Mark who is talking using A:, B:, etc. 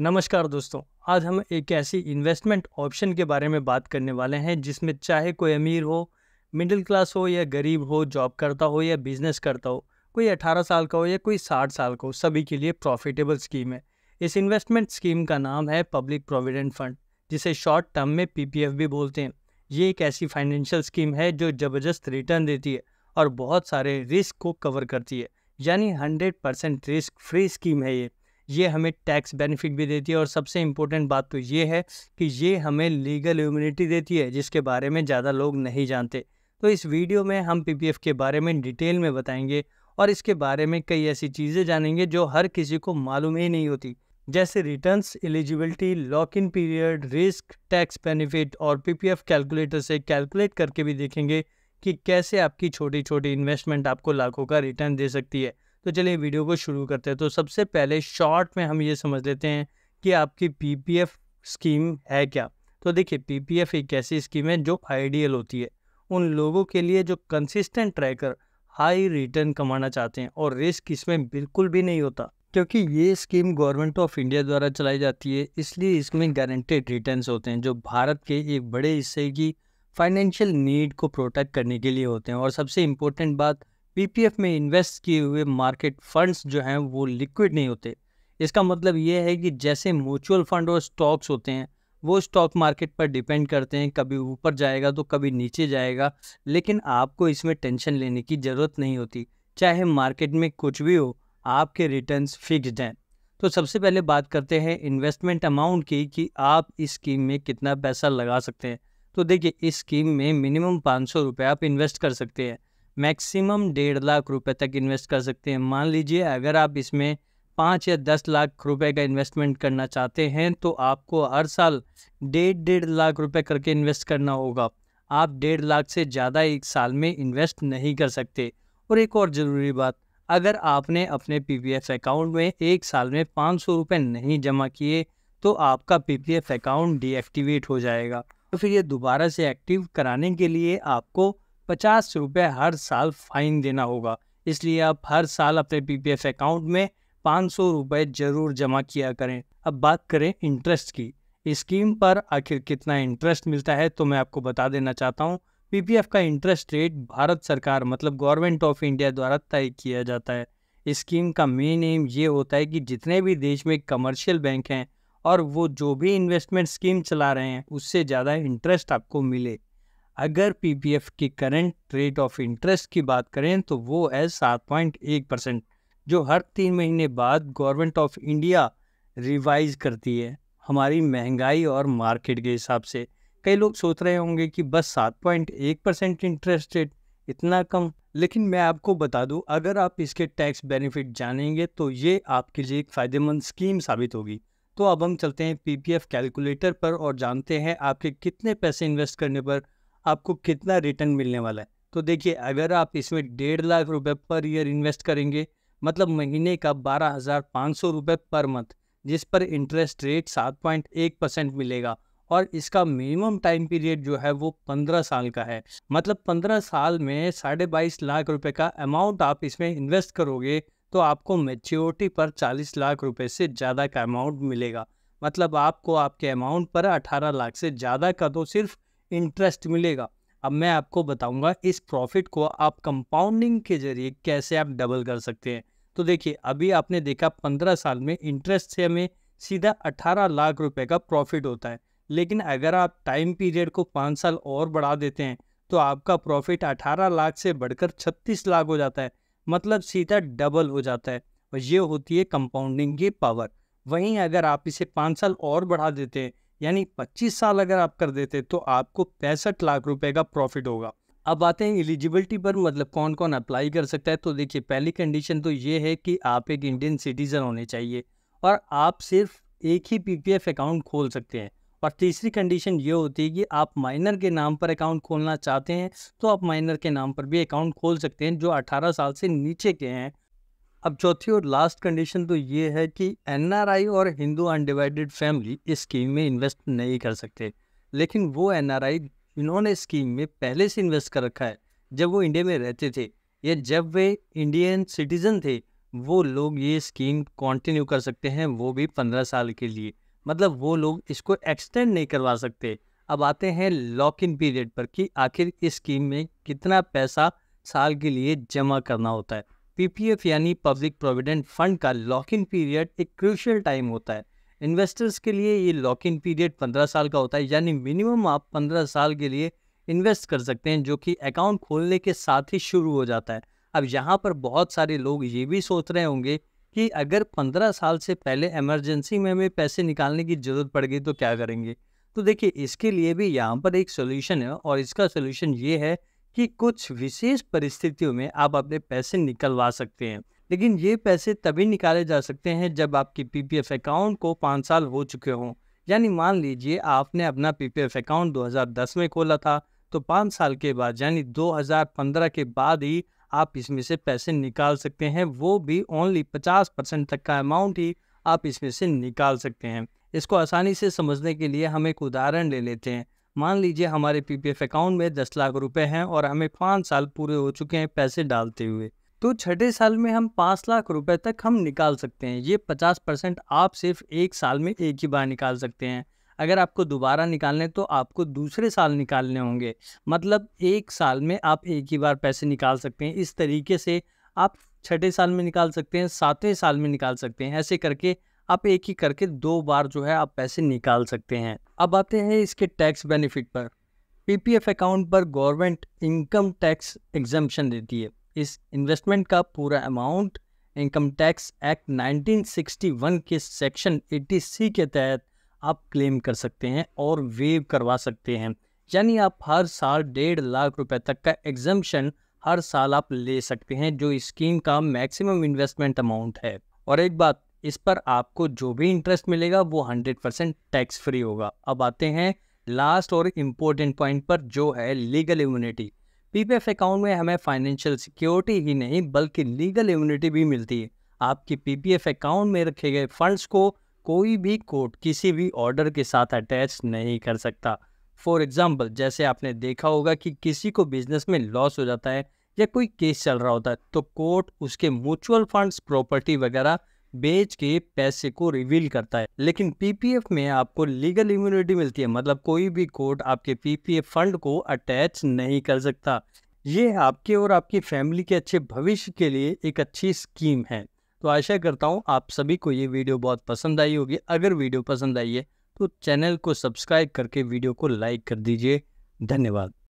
A: नमस्कार दोस्तों आज हम एक ऐसी इन्वेस्टमेंट ऑप्शन के बारे में बात करने वाले हैं जिसमें चाहे कोई अमीर हो मिडिल क्लास हो या गरीब हो जॉब करता हो या बिजनेस करता हो कोई 18 साल का हो या कोई 60 साल का हो सभी के लिए प्रॉफिटेबल स्कीम है इस इन्वेस्टमेंट स्कीम का नाम है पब्लिक प्रोविडेंट फंड जिसे शॉर्ट टर्म में पी भी बोलते हैं ये एक ऐसी फाइनेंशियल स्कीम है जो ज़बरदस्त रिटर्न देती है और बहुत सारे रिस्क को कवर करती है यानी hundred percent risk free scheme है ये ये हमें टैक्स बेनिफिट भी देती है और सबसे इम्पोर्टेंट बात तो ये है कि ये हमें लीगल इम्यूनिटी देती है जिसके बारे में ज़्यादा लोग नहीं जानते तो इस वीडियो में हम पी के बारे में डिटेल में बताएंगे और इसके बारे में कई ऐसी चीज़ें जानेंगे जो हर किसी को मालूम ही नहीं होती जैसे returns eligibility lock in period risk tax benefit और पीपीएफ कैलकुलेटर से कैलकुलेट करके भी देखेंगे कि कैसे आपकी छोटी छोटी इन्वेस्टमेंट आपको लाखों का रिटर्न दे सकती है तो चलिए वीडियो को शुरू करते हैं तो सबसे पहले शॉर्ट में हम ये समझ लेते हैं कि आपकी पीपीएफ स्कीम है क्या तो देखिए पीपीएफ एक ऐसी स्कीम है जो आइडियल होती है उन लोगों के लिए जो कंसिस्टेंट ट्रैकर हाई रिटर्न कमाना चाहते हैं और रिस्क इसमें बिल्कुल भी नहीं होता क्योंकि ये स्कीम गवर्नमेंट ऑफ इंडिया द्वारा चलाई जाती है इसलिए इसमें गारंटेड रिटर्न होते हैं जो भारत के एक बड़े हिस्से की फाइनेंशियल नीड को प्रोटेक्ट करने के लिए होते हैं और सबसे इम्पोर्टेंट बात पीपीएफ में इन्वेस्ट किए हुए मार्केट फंड्स जो हैं वो लिक्विड नहीं होते इसका मतलब ये है कि जैसे म्यूचुअल फंड और स्टॉक्स होते हैं वो स्टॉक मार्केट पर डिपेंड करते हैं कभी ऊपर जाएगा तो कभी नीचे जाएगा लेकिन आपको इसमें टेंशन लेने की ज़रूरत नहीं होती चाहे मार्केट में कुछ भी हो आपके रिटर्न्स फिक्स्ड हैं तो सबसे पहले बात करते हैं इन्वेस्टमेंट अमाउंट की कि आप इस स्कीम में कितना पैसा लगा सकते हैं तो देखिए इस स्कीम में मिनिमम पाँच सौ रुपये आप इन्वेस्ट कर सकते हैं मैक्सिमम डेढ़ लाख रुपए तक इन्वेस्ट कर सकते हैं मान लीजिए अगर आप इसमें पाँच या दस लाख रुपए का इन्वेस्टमेंट करना चाहते हैं तो आपको हर साल डेढ़ डेढ़ लाख रुपए करके इन्वेस्ट करना होगा आप डेढ़ लाख से ज़्यादा एक साल में इन्वेस्ट नहीं कर सकते और एक और ज़रूरी बात अगर आपने अपने पी अकाउंट में एक साल में पाँच सौ रुपये नहीं जमा किए तो आपका पी अकाउंट डीएक्टिवेट हो जाएगा तो फिर ये दोबारा से एक्टिव कराने के लिए आपको पचास रुपये हर साल फाइन देना होगा इसलिए आप हर साल अपने पीपीएफ अकाउंट में पाँच सौ रुपये जरूर जमा किया करें अब बात करें इंटरेस्ट की स्कीम पर आखिर कितना इंटरेस्ट मिलता है तो मैं आपको बता देना चाहता हूँ पीपीएफ का इंटरेस्ट रेट भारत सरकार मतलब गवर्नमेंट ऑफ इंडिया द्वारा तय किया जाता है स्कीम का मेन एम ये होता है कि जितने भी देश में कमर्शियल बैंक हैं और वो जो भी इन्वेस्टमेंट स्कीम चला रहे हैं उससे ज़्यादा इंटरेस्ट आपको मिले अगर पी की करंट रेट ऑफ इंटरेस्ट की बात करें तो वो है सात पॉइंट एक परसेंट जो हर तीन महीने बाद गवर्नमेंट ऑफ इंडिया रिवाइज करती है हमारी महंगाई और मार्केट के हिसाब से कई लोग सोच रहे होंगे कि बस सात पॉइंट एक परसेंट इंटरेस्ट रेट इतना कम लेकिन मैं आपको बता दूं अगर आप इसके टैक्स बेनिफिट जानेंगे तो ये आपके लिए एक फ़ायदेमंद स्कीम साबित होगी तो अब हम चलते हैं पीपीएफ कैलकुलेटर पर और जानते हैं आपके कितने पैसे इन्वेस्ट करने पर आपको कितना रिटर्न मिलने वाला है तो देखिए अगर आप इसमें डेढ़ लाख रुपए पर ईयर इन्वेस्ट करेंगे मतलब महीने का बारह हज़ार पाँच सौ रुपये पर मंथ जिस पर इंटरेस्ट रेट सात पॉइंट एक परसेंट मिलेगा और इसका मिनिमम टाइम पीरियड जो है वो पंद्रह साल का है मतलब पंद्रह साल में साढ़े बाईस लाख रुपए का अमाउंट आप इसमें इन्वेस्ट करोगे तो आपको मेच्योरिटी पर चालीस लाख रुपए से ज़्यादा का अमाउंट मिलेगा मतलब आपको आपके अमाउंट पर अठारह लाख से ज़्यादा का तो सिर्फ इंटरेस्ट मिलेगा अब मैं आपको बताऊंगा इस प्रॉफिट को आप कंपाउंडिंग के जरिए कैसे आप डबल कर सकते हैं तो देखिए अभी आपने देखा पंद्रह साल में इंटरेस्ट से हमें सीधा अठारह लाख रुपए का प्रॉफिट होता है लेकिन अगर आप टाइम पीरियड को पाँच साल और बढ़ा देते हैं तो आपका प्रॉफिट अठारह लाख से बढ़कर छत्तीस लाख हो जाता है मतलब सीधा डबल हो जाता है और ये होती है कंपाउंडिंग की पावर वहीं अगर आप इसे पाँच साल और बढ़ा देते हैं यानी पच्चीस साल अगर आप कर देते तो आपको पैंसठ लाख रुपए का प्रॉफिट होगा अब आते हैं एलिजिबिलिटी पर मतलब कौन कौन अप्लाई कर सकता है तो देखिए पहली कंडीशन तो ये है कि आप एक इंडियन सिटीज़न होने चाहिए और आप सिर्फ एक ही पीपीएफ अकाउंट खोल सकते हैं और तीसरी कंडीशन ये होती है कि आप माइनर के नाम पर अकाउंट खोलना चाहते हैं तो आप माइनर के नाम पर भी अकाउंट खोल सकते हैं जो अठारह साल से नीचे के हैं अब चौथी और लास्ट कंडीशन तो ये है कि एनआरआई और हिंदू अनडिवाइडेड फैमिली इस स्कीम में इन्वेस्ट नहीं कर सकते लेकिन वो एनआरआई इन्होंने स्कीम में पहले से इन्वेस्ट कर रखा है जब वो इंडिया में रहते थे या जब वे इंडियन सिटीज़न थे वो लोग ये स्कीम कंटिन्यू कर सकते हैं वो भी पंद्रह साल के लिए मतलब वो लोग इसको एक्सटेंड नहीं करवा सकते अब आते हैं लॉक इन पीरियड पर कि आखिर इस स्कीम में कितना पैसा साल के लिए जमा करना होता है पीपीएफ यानी पब्लिक प्रोविडेंट फंड का लॉक इन पीरियड एक क्रूशियल टाइम होता है इन्वेस्टर्स के लिए ये लॉक इन पीरियड पंद्रह साल का होता है यानी मिनिमम आप पंद्रह साल के लिए इन्वेस्ट कर सकते हैं जो कि अकाउंट खोलने के साथ ही शुरू हो जाता है अब यहाँ पर बहुत सारे लोग ये भी सोच रहे होंगे कि अगर पंद्रह साल से पहले इमरजेंसी में हमें पैसे निकालने की ज़रूरत पड़ गई तो क्या करेंगे तो देखिए इसके लिए भी यहाँ पर एक सोल्यूशन है और इसका सोल्यूशन ये है कि कुछ विशेष परिस्थितियों में आप अपने पैसे निकलवा सकते हैं लेकिन ये पैसे तभी निकाले जा सकते हैं जब आपके पीपीएफ अकाउंट को पाँच साल हो चुके हों यानी मान लीजिए आपने अपना पीपीएफ अकाउंट 2010 में खोला था तो पाँच साल के बाद यानी 2015 के बाद ही आप इसमें से पैसे निकाल सकते हैं वो भी ओनली 50 परसेंट तक का अमाउंट ही आप इसमें से निकाल सकते हैं इसको आसानी से समझने के लिए हम एक उदाहरण ले लेते हैं मान लीजिए हमारे पीपीएफ अकाउंट में दस लाख रुपए हैं और हमें पाँच साल पूरे हो चुके हैं पैसे डालते हुए तो छठे साल में हम पाँच लाख रुपए तक हम निकाल सकते हैं ये पचास परसेंट आप सिर्फ एक साल में एक ही बार निकाल सकते हैं अगर आपको दोबारा निकालने तो आपको दूसरे साल निकालने होंगे मतलब एक साल में आप एक ही बार पैसे निकाल सकते हैं इस तरीके से आप छठे साल में निकाल सकते हैं सातवें साल में निकाल सकते हैं ऐसे करके आप एक ही करके दो बार जो है आप पैसे निकाल सकते हैं अब आते हैं इसके टैक्स बेनिफिट पर पीपीएफ अकाउंट पर गवर्नमेंट इनकम टैक्स एग्जम्पन देती है इस इन्वेस्टमेंट का पूरा अमाउंट इनकम टैक्स एक्ट 1961 के सेक्शन 80C के तहत आप क्लेम कर सकते हैं और वेव करवा सकते हैं यानी आप हर साल डेढ़ लाख रुपए तक का एग्जामेशन हर साल आप ले सकते हैं जो स्कीम का मैक्सिमम इन्वेस्टमेंट अमाउंट है और एक बात इस पर आपको जो भी इंटरेस्ट मिलेगा वो हंड्रेड परसेंट टैक्स फ्री होगा अब आते हैं लास्ट और इम्पोर्टेंट पॉइंट पर जो है लीगल इम्यूनिटी पीपीएफ अकाउंट में हमें फाइनेंशियल सिक्योरिटी ही नहीं बल्कि लीगल इम्यूनिटी भी मिलती है आपके पीपीएफ अकाउंट में रखे गए फंड्स को कोई भी कोर्ट किसी भी ऑर्डर के साथ अटैच नहीं कर सकता फॉर एग्जाम्पल जैसे आपने देखा होगा कि किसी को बिजनेस में लॉस हो जाता है या कोई केस चल रहा होता है तो कोर्ट उसके म्यूचुअल फंड्स प्रॉपर्टी वगैरह बेच के पैसे को रिवील करता है लेकिन पीपीएफ में आपको लीगल इम्यूनिटी मिलती है मतलब कोई भी कोर्ट आपके पीपीएफ फंड को अटैच नहीं कर सकता ये आपके और आपकी फैमिली के अच्छे भविष्य के लिए एक अच्छी स्कीम है तो आशा करता हूँ आप सभी को ये वीडियो बहुत पसंद आई होगी अगर वीडियो पसंद आई है तो चैनल को सब्सक्राइब करके वीडियो को लाइक कर दीजिए धन्यवाद